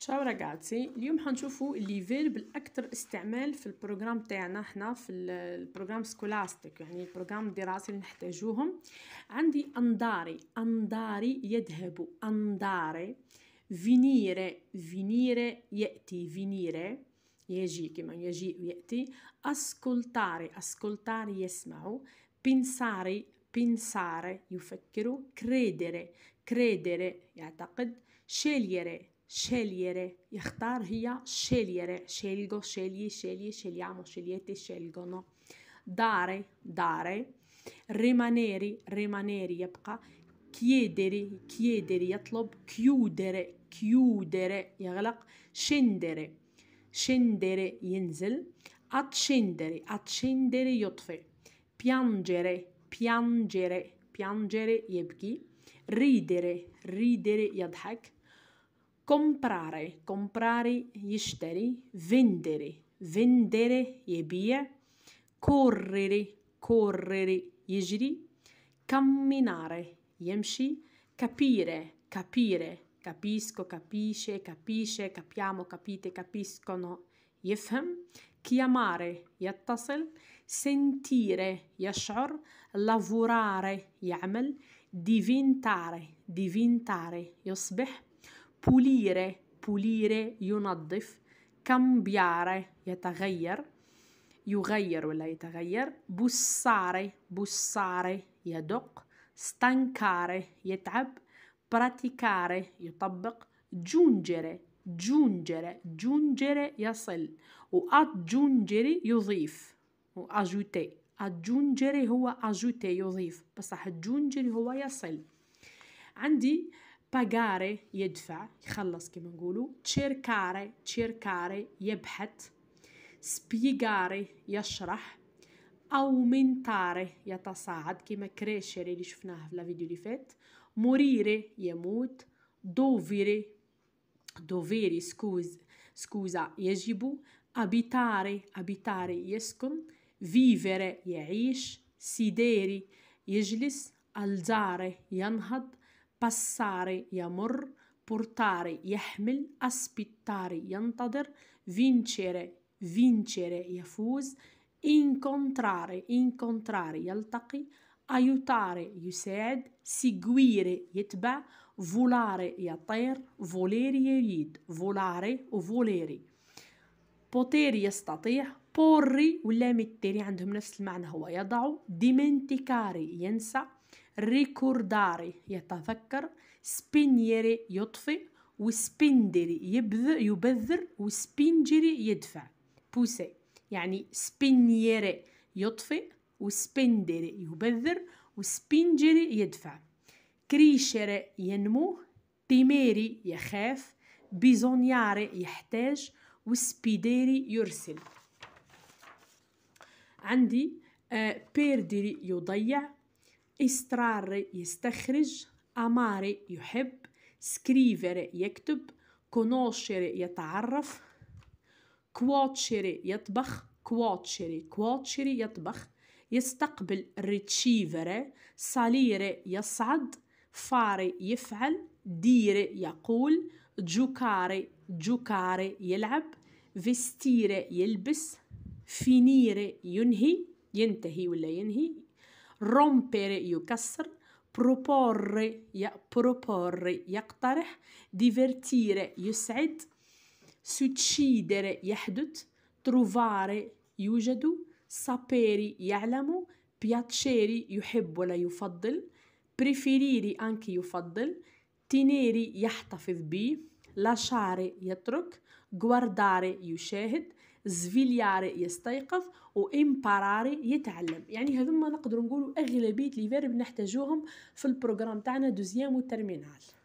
تشاو راغاتسي اليوم حنشوفو لي فيرب الاكثر استعمال في البروغرام تاعنا حنا في البروغرام سكولاستيك يعني البروغرام الدراسي اللي نحتاجوهم عندي انداري انداري يذهب انداري فينيري فينيري ياتي فينيري يجي كما يجيء ياتي اسكولتاري اسكولتاري يسمع بينساري بينساري يفكر كريدري كريدري يعتقد شيليري scegliere, يختار هي scegliere, scelgo, scegli, scegli, scegliamo, scegliete, scelgono. Dare, dare. Rimanere, rimanere, يبقى chiedere, chiedere, yatlob, chiudere, chiudere, يغلق scendere, scendere, ينزل accendere, accendere, yotfe, piangere, piangere, piangere, يبكي ridere, ridere, يضحك comprare, comprare gli ishteri, vendere, vendere yebie, correre, correre gli yijri, camminare yemshi, capire, capire, capisco, capisce, capisce, capiamo, capite, capiscono yefhem, chiamare yattasel, sentire yashar, lavorare yamal, diventare, diventare yasbih, pulire pulire ينظف cambiare يتغير يغير ولا يتغير bussare bussare يدق stancare يتعب praticare يطبق giungere giungere giungere يصل و aggiungere يضيف وajouter aggiungere هو ajouter يضيف بصح aggiungere هو يصل عندي pagare يدفع يخلص كما نقولوا cercare cercare يبحث spiegare يشرح منتاري يتصاعد كما كريشيري اللي شفناها في الفيديو اللي فات morire يموت dovere دوفيري سكوز سكوزا يجب ابيتاري ابيتاري يسكن vivere يعيش سيديري يجلس alzare ينهض passare يمر portare يحمل aspettare ينتظر vincere vincere يفوز incontrare incontrare يلتقي aiutare يساعد seguire يتبع volare يطير volere يريد volare و volere poter يستطيع porri ولا متري عندهم نفس المعنى هو يضع dimenticare ينسى ريكورداري يتذكر سبينيري يطفي وسبندري يبذر يبذر وسبينجري يدفع بوسي يعني سبينيري يطفئ وسبندري يبذر وسبينجري يدفع كريشيري ينمو تيميري يخاف بيزونياري يحتاج وسبيديري يرسل عندي آه، بيردري يضيع استرار يستخرج أماري يحب سكريفر يكتب كونوشر يتعرف كواتشر يطبخ كواتشر كواتشر يطبخ يستقبل ريتشيفر صالير يصعد فاري يفعل دير يقول جوكاري جوكاري يلعب فيستير يلبس فينير ينهي ينتهي ولا ينهي rompere يكسر proporre proporre يقترح divertire يسعد succedere يحدث trovare يوجد sapere يعلم piacere يحب ولا يفضل preferire anche يفضل tenere يحتفظ به lasciare يترك guardare يشاهد زفيلياري يستيقظ وامباراري يتعلم يعني هذوما نقدر نقولوا اغلبيه لي فيرب نحتاجوهم في البروغرام تاعنا دوزيام والترمينال